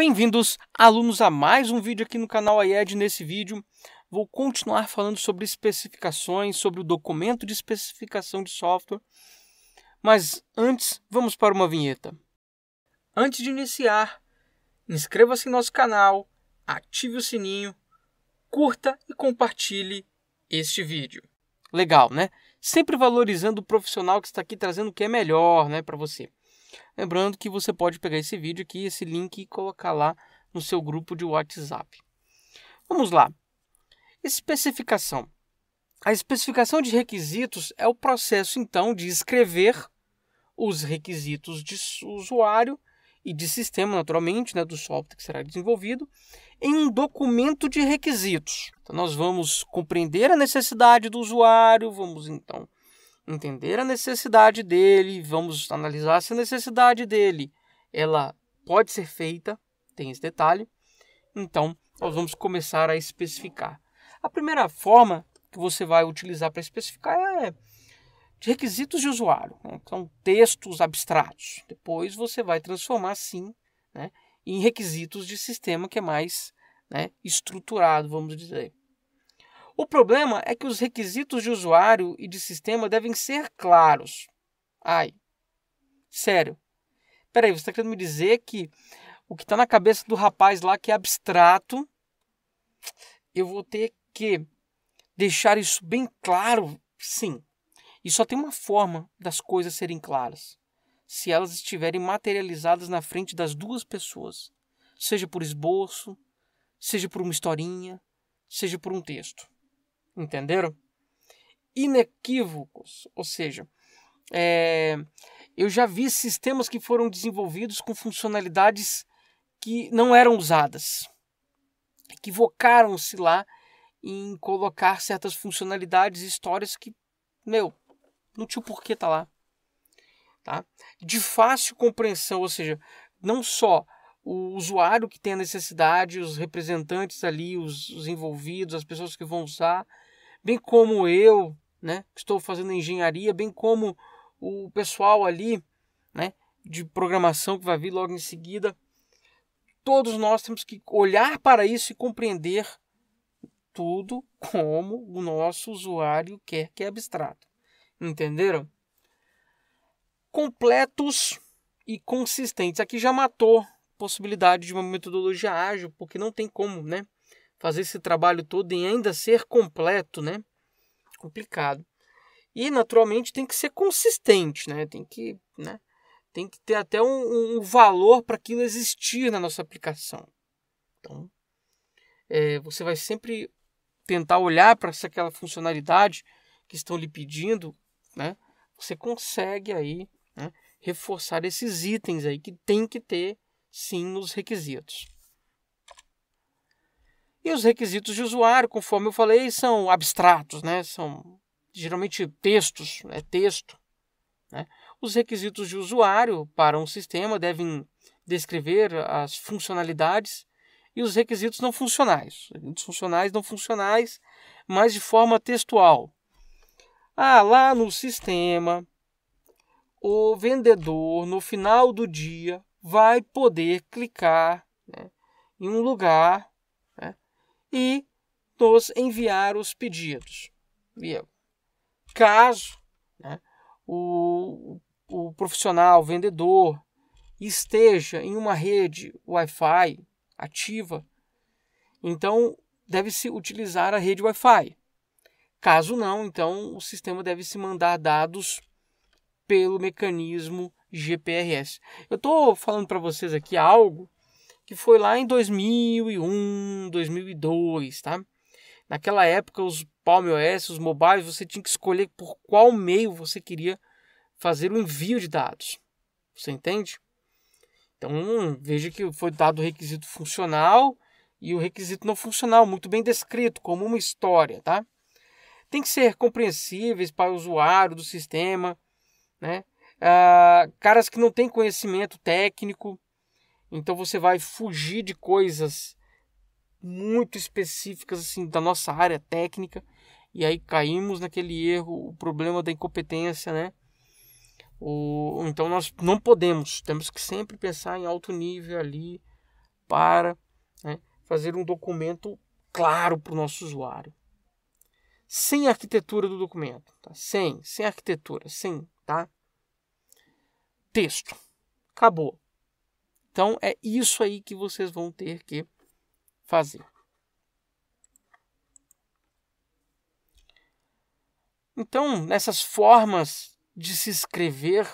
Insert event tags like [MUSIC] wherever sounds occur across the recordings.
Bem-vindos, alunos, a mais um vídeo aqui no canal IED. Nesse vídeo, vou continuar falando sobre especificações, sobre o documento de especificação de software. Mas antes, vamos para uma vinheta. Antes de iniciar, inscreva-se em nosso canal, ative o sininho, curta e compartilhe este vídeo. Legal, né? Sempre valorizando o profissional que está aqui trazendo o que é melhor né, para você. Lembrando que você pode pegar esse vídeo aqui, esse link e colocar lá no seu grupo de WhatsApp. Vamos lá. Especificação. A especificação de requisitos é o processo então de escrever os requisitos de usuário e de sistema, naturalmente, né, do software que será desenvolvido, em um documento de requisitos. Então, nós vamos compreender a necessidade do usuário, vamos então entender a necessidade dele, vamos analisar se a necessidade dele ela pode ser feita, tem esse detalhe. Então, nós vamos começar a especificar. A primeira forma que você vai utilizar para especificar é de requisitos de usuário, né? são textos abstratos. Depois você vai transformar, sim, né? em requisitos de sistema que é mais né? estruturado, vamos dizer. O problema é que os requisitos de usuário e de sistema devem ser claros. Ai, sério. Peraí, você está querendo me dizer que o que está na cabeça do rapaz lá que é abstrato, eu vou ter que deixar isso bem claro? Sim. E só tem uma forma das coisas serem claras: se elas estiverem materializadas na frente das duas pessoas, seja por esboço, seja por uma historinha, seja por um texto. Entenderam? Inequívocos, ou seja, é, eu já vi sistemas que foram desenvolvidos com funcionalidades que não eram usadas. Equivocaram-se lá em colocar certas funcionalidades e histórias que, meu, não tinha porquê tá lá. Tá? De fácil compreensão, ou seja, não só o usuário que tem a necessidade, os representantes ali, os, os envolvidos, as pessoas que vão usar, bem como eu, né, que estou fazendo engenharia, bem como o pessoal ali, né, de programação que vai vir logo em seguida. Todos nós temos que olhar para isso e compreender tudo como o nosso usuário quer que é abstrato. Entenderam? Completos e consistentes. Aqui já matou a possibilidade de uma metodologia ágil, porque não tem como, né? fazer esse trabalho todo e ainda ser completo, né? Complicado. E naturalmente tem que ser consistente, né? Tem que, né? Tem que ter até um, um valor para aquilo existir na nossa aplicação. Então, é, você vai sempre tentar olhar para aquela funcionalidade que estão lhe pedindo, né? Você consegue aí né? reforçar esses itens aí que tem que ter sim nos requisitos. E os requisitos de usuário, conforme eu falei, são abstratos, né? São geralmente textos, é texto. Né? Os requisitos de usuário para um sistema devem descrever as funcionalidades e os requisitos não funcionais. Requisitos funcionais não funcionais, mas de forma textual. Ah, lá no sistema, o vendedor, no final do dia, vai poder clicar né, em um lugar e nos enviar os pedidos. Caso né, o, o profissional, o vendedor, esteja em uma rede Wi-Fi ativa, então deve-se utilizar a rede Wi-Fi. Caso não, então o sistema deve se mandar dados pelo mecanismo GPRS. Eu estou falando para vocês aqui algo que foi lá em 2001, 2002, tá? Naquela época, os Palm OS, os mobiles, você tinha que escolher por qual meio você queria fazer o envio de dados. Você entende? Então, veja que foi dado o requisito funcional e o requisito não funcional, muito bem descrito, como uma história, tá? Tem que ser compreensíveis para o usuário do sistema, né? Ah, caras que não têm conhecimento técnico, então você vai fugir de coisas muito específicas assim da nossa área técnica e aí caímos naquele erro, o problema da incompetência, né? O, então nós não podemos, temos que sempre pensar em alto nível ali para né, fazer um documento claro para o nosso usuário. Sem arquitetura do documento, tá? Sem, sem arquitetura, sem, tá? Texto. Acabou. Então é isso aí que vocês vão ter que fazer. Então, nessas formas de se escrever,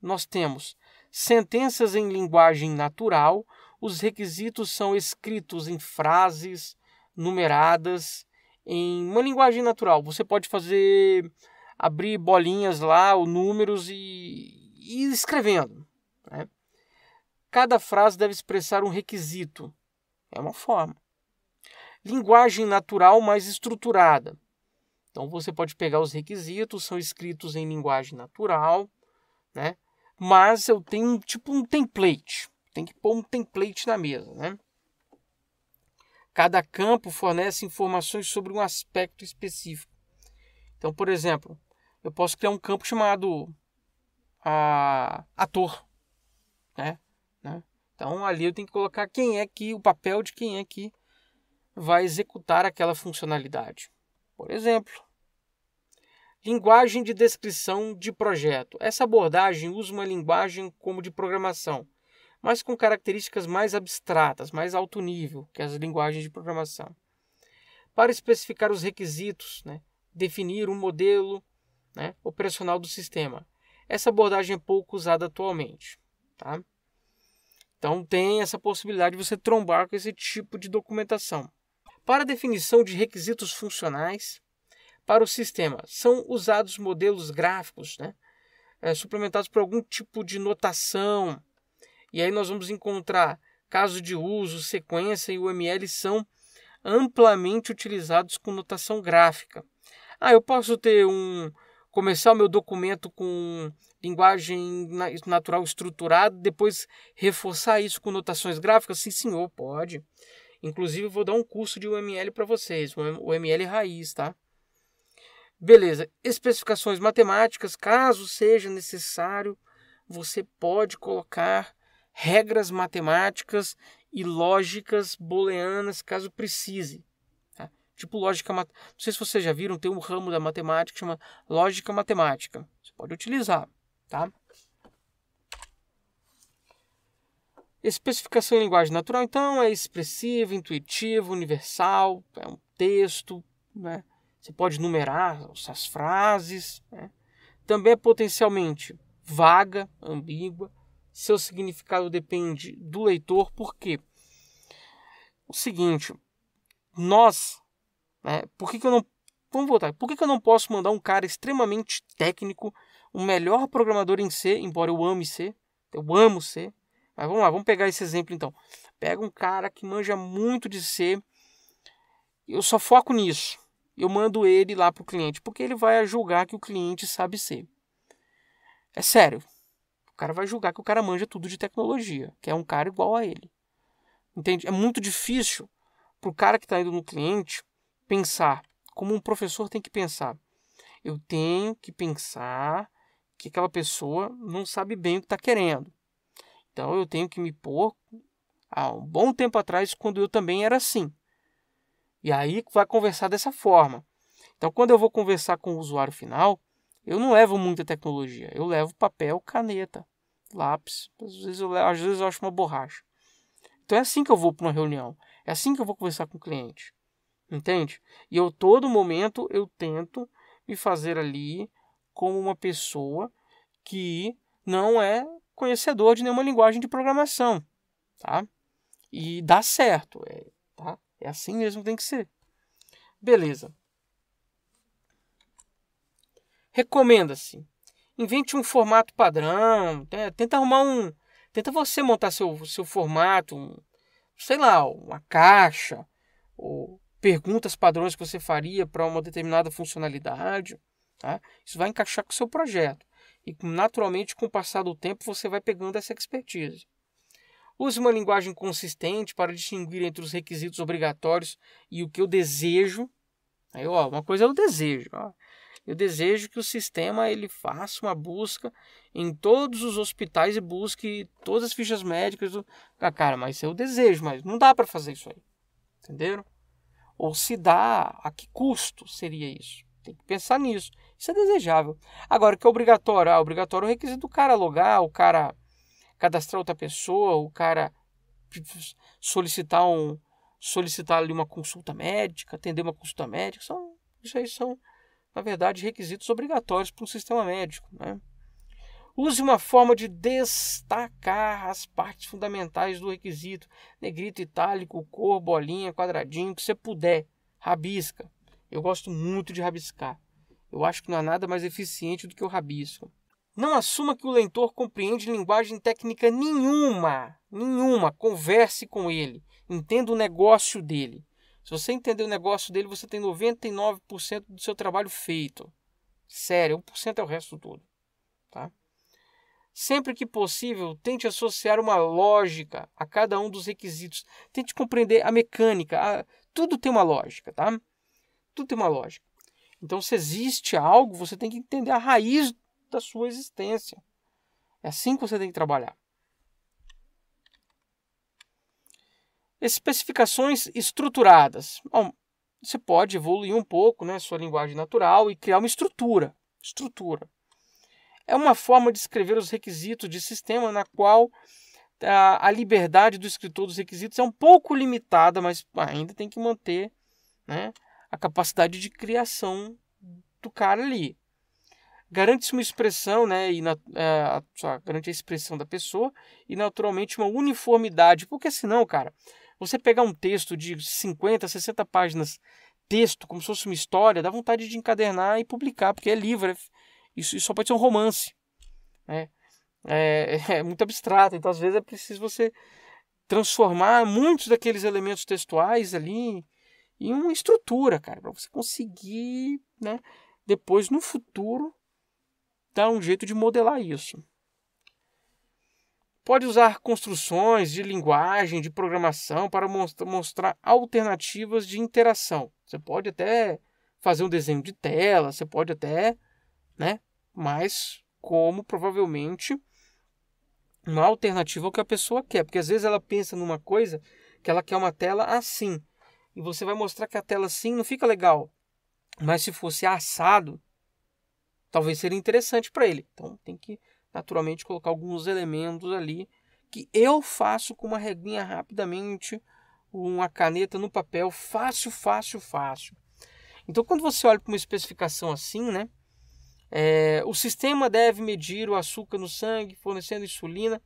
nós temos sentenças em linguagem natural, os requisitos são escritos em frases numeradas, em uma linguagem natural. Você pode fazer abrir bolinhas lá, ou números e, e escrevendo. Né? Cada frase deve expressar um requisito. É uma forma. Linguagem natural mais estruturada. Então você pode pegar os requisitos, são escritos em linguagem natural, né? Mas eu tenho um, tipo um template. Tem que pôr um template na mesa, né? Cada campo fornece informações sobre um aspecto específico. Então, por exemplo, eu posso criar um campo chamado a, ah, ator, né? Então ali eu tenho que colocar quem é que o papel de quem é que vai executar aquela funcionalidade. Por exemplo, linguagem de descrição de projeto. Essa abordagem usa uma linguagem como de programação, mas com características mais abstratas, mais alto nível que as linguagens de programação. Para especificar os requisitos, né? definir um modelo né? operacional do sistema. Essa abordagem é pouco usada atualmente. Tá? Então tem essa possibilidade de você trombar com esse tipo de documentação. Para a definição de requisitos funcionais para o sistema, são usados modelos gráficos, né? É, suplementados por algum tipo de notação. E aí nós vamos encontrar caso de uso, sequência e UML são amplamente utilizados com notação gráfica. Ah, eu posso ter um, começar o meu documento com linguagem natural estruturada, depois reforçar isso com notações gráficas? Sim, senhor, pode. Inclusive, vou dar um curso de UML para vocês, o UML raiz, tá? Beleza, especificações matemáticas, caso seja necessário, você pode colocar regras matemáticas e lógicas booleanas, caso precise tipo lógica matemática não sei se vocês já viram tem um ramo da matemática que chama lógica matemática você pode utilizar tá especificação em linguagem natural então é expressivo intuitivo universal é um texto né você pode numerar essas frases né? também é potencialmente vaga ambígua seu significado depende do leitor porque o seguinte nós né? Por que, que eu não. Vamos voltar. Por que, que eu não posso mandar um cara extremamente técnico, o melhor programador em C, embora eu ame C? Eu amo C. Mas vamos lá, vamos pegar esse exemplo então. Pega um cara que manja muito de C. Eu só foco nisso. Eu mando ele lá para o cliente, porque ele vai julgar que o cliente sabe C. É sério. O cara vai julgar que o cara manja tudo de tecnologia, que é um cara igual a ele. Entende? É muito difícil para o cara que está indo no cliente pensar, como um professor tem que pensar. Eu tenho que pensar que aquela pessoa não sabe bem o que está querendo. Então eu tenho que me pôr há um bom tempo atrás, quando eu também era assim. E aí vai conversar dessa forma. Então, quando eu vou conversar com o usuário final, eu não levo muita tecnologia. Eu levo papel, caneta, lápis. Às vezes eu, levo, às vezes eu acho uma borracha. Então, é assim que eu vou para uma reunião. É assim que eu vou conversar com o cliente. Entende? E eu todo momento eu tento me fazer ali como uma pessoa que não é conhecedor de nenhuma linguagem de programação, tá? E dá certo, é, tá? É assim mesmo que tem que ser. Beleza. Recomenda-se. Invente um formato padrão, né? tenta arrumar um, tenta você montar seu seu formato, um, sei lá, uma caixa ou perguntas padrões que você faria para uma determinada funcionalidade. Tá? Isso vai encaixar com o seu projeto. E naturalmente, com o passar do tempo, você vai pegando essa expertise. Use uma linguagem consistente para distinguir entre os requisitos obrigatórios e o que eu desejo. Aí, ó, uma coisa é o desejo. Ó. Eu desejo que o sistema ele faça uma busca em todos os hospitais e busque todas as fichas médicas. Do... Ah, cara, mas é o desejo, mas não dá para fazer isso aí. Entenderam? Ou se dá, a que custo seria isso? Tem que pensar nisso. Isso é desejável. Agora, que é obrigatório? Ah, obrigatório é o requisito do cara logar, o cara cadastrar outra pessoa, o cara solicitar um solicitar ali uma consulta médica, atender uma consulta médica, são isso aí são na verdade requisitos obrigatórios para um sistema médico, né? Use uma forma de destacar as partes fundamentais do requisito. Negrito, itálico, cor, bolinha, quadradinho, o que você puder. Rabisca. Eu gosto muito de rabiscar. Eu acho que não há nada mais eficiente do que o rabisco. Não assuma que o leitor compreende linguagem técnica nenhuma. Nenhuma. Converse com ele. Entenda o negócio dele. Se você entender o negócio dele, você tem 99% do seu trabalho feito. Sério, 1% é o resto todo. Tá? Sempre que possível, tente associar uma lógica a cada um dos requisitos. Tente compreender a mecânica. A... Ah, tudo tem uma lógica, tá? Tudo tem uma lógica. Então, se existe algo, você tem que entender a raiz da sua existência. É assim que você tem que trabalhar. Especificações estruturadas. Bom, você pode evoluir um pouco né, sua linguagem natural e criar uma estrutura. Estrutura é uma forma de escrever os requisitos de sistema na qual tá, a, liberdade do escritor dos requisitos é um pouco limitada, mas ainda tem que manter né, a capacidade de criação do cara ali. Garante-se uma expressão, né, e na, é, só, garante a expressão da pessoa e naturalmente uma uniformidade, porque senão, cara, você pegar um texto de 50, 60 páginas, texto, como se fosse uma história, dá vontade de encadernar e publicar, porque é livro, é isso, isso só pode ser um romance. Né? É, [LAUGHS] é, muito abstrato, então às vezes é preciso você transformar muitos daqueles elementos textuais ali em uma estrutura, cara, para você conseguir, né, depois no futuro dar um jeito de modelar isso. Pode usar construções de linguagem, de programação para mostrar alternativas de interação. Você pode até fazer um desenho de tela, você pode até né? Mas como provavelmente uma alternativa ao é que a pessoa quer, porque às vezes ela pensa numa coisa que ela quer uma tela assim. E você vai mostrar que a tela assim não fica legal. Mas se fosse assado, talvez seria interessante para ele. Então tem que naturalmente colocar alguns elementos ali que eu faço com uma reguinha rapidamente, uma caneta no papel, fácil, fácil, fácil. Então quando você olha para uma especificação assim, né, é, o sistema deve medir o açúcar no sangue, fornecendo insulina.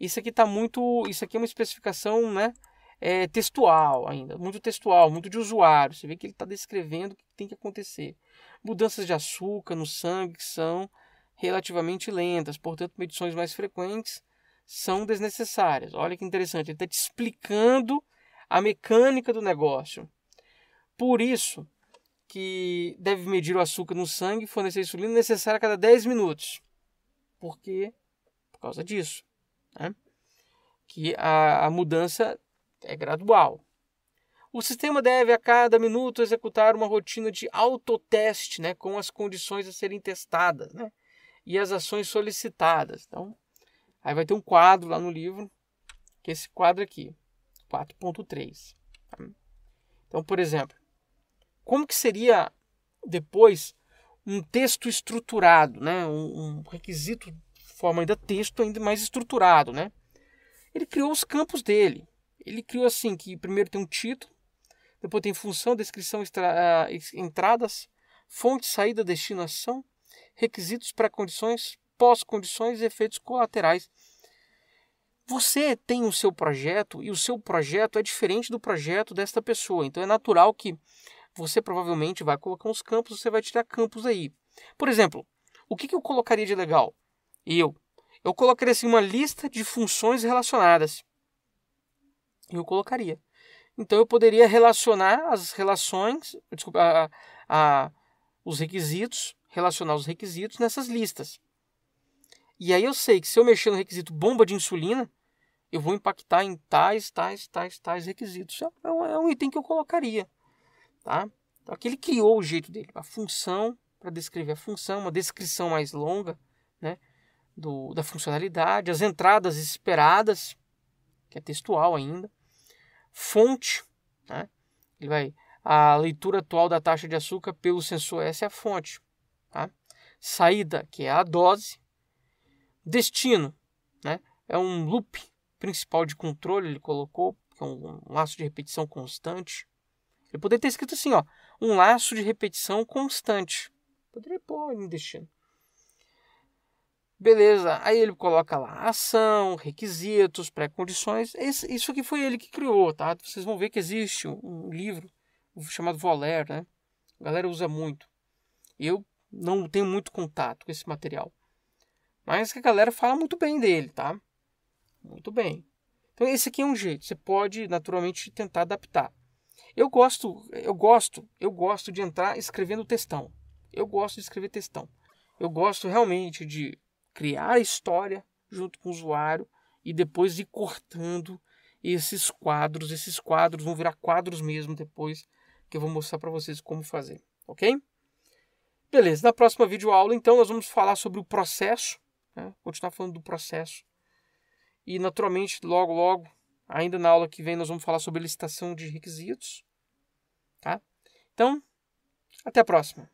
Isso aqui está muito. Isso aqui é uma especificação né, é, textual ainda, muito textual, muito de usuário. Você vê que ele está descrevendo o que tem que acontecer. Mudanças de açúcar no sangue são relativamente lentas, portanto, medições mais frequentes são desnecessárias. Olha que interessante, ele está te explicando a mecânica do negócio. Por isso, que deve medir o açúcar no sangue e fornecer insulina necessária a cada 10 minutos. Por quê? Por causa disso. Né? Que a, a mudança é gradual. O sistema deve, a cada minuto, executar uma rotina de autoteste né, com as condições a serem testadas né, e as ações solicitadas. Então, aí vai ter um quadro lá no livro, que é esse quadro aqui, 4.3. Tá? Então, por exemplo, como que seria depois um texto estruturado, né? um, um requisito forma ainda texto ainda mais estruturado, né? Ele criou os campos dele. Ele criou assim que primeiro tem um título, depois tem função, descrição, extra, uh, ah, entradas, fonte, saída, destinação, requisitos para condições, pós-condições e efeitos colaterais. Você tem o seu projeto e o seu projeto é diferente do projeto desta pessoa. Então é natural que você provavelmente vai colocar uns campos, você vai tirar campos aí. Por exemplo, o que, eu colocaria de legal? Eu, eu colocaria assim uma lista de funções relacionadas. Eu colocaria. Então eu poderia relacionar as relações, desculpa, a, a, os requisitos, relacionar os requisitos nessas listas. E aí eu sei que se eu mexer no requisito bomba de insulina, eu vou impactar em tais, tais, tais, tais requisitos. É, é um, é um item que eu colocaria. Tá? Então aqui ele criou o jeito dele, a função, para descrever a função, uma descrição mais longa né, do, da funcionalidade, as entradas esperadas, que é textual ainda, fonte, né, ele vai, a leitura atual da taxa de açúcar pelo sensor essa é a fonte, tá? saída, que é a dose, destino, né, é um loop principal de controle, ele colocou, que é um, um laço de repetição constante, ele poderia ter escrito assim, ó, um laço de repetição constante. Poderia pôr destino. Beleza, aí ele coloca lá ação, requisitos, pré-condições. Isso aqui foi ele que criou, tá? Vocês vão ver que existe um livro chamado Voler, né? A galera usa muito. Eu não tenho muito contato com esse material. Mas que a galera fala muito bem dele, tá? Muito bem. Então esse aqui é um jeito. Você pode naturalmente tentar adaptar. Eu gosto, eu gosto, eu gosto de entrar escrevendo textão. Eu gosto de escrever textão. Eu gosto realmente de criar a história junto com o usuário e depois ir cortando esses quadros. Esses quadros vão virar quadros mesmo depois que eu vou mostrar para vocês como fazer, ok? Beleza, na próxima videoaula então nós vamos falar sobre o processo, né? continuar falando do processo. E naturalmente, logo, logo, ainda na aula que vem, nós vamos falar sobre licitação de requisitos. Tá? Então, até a próxima.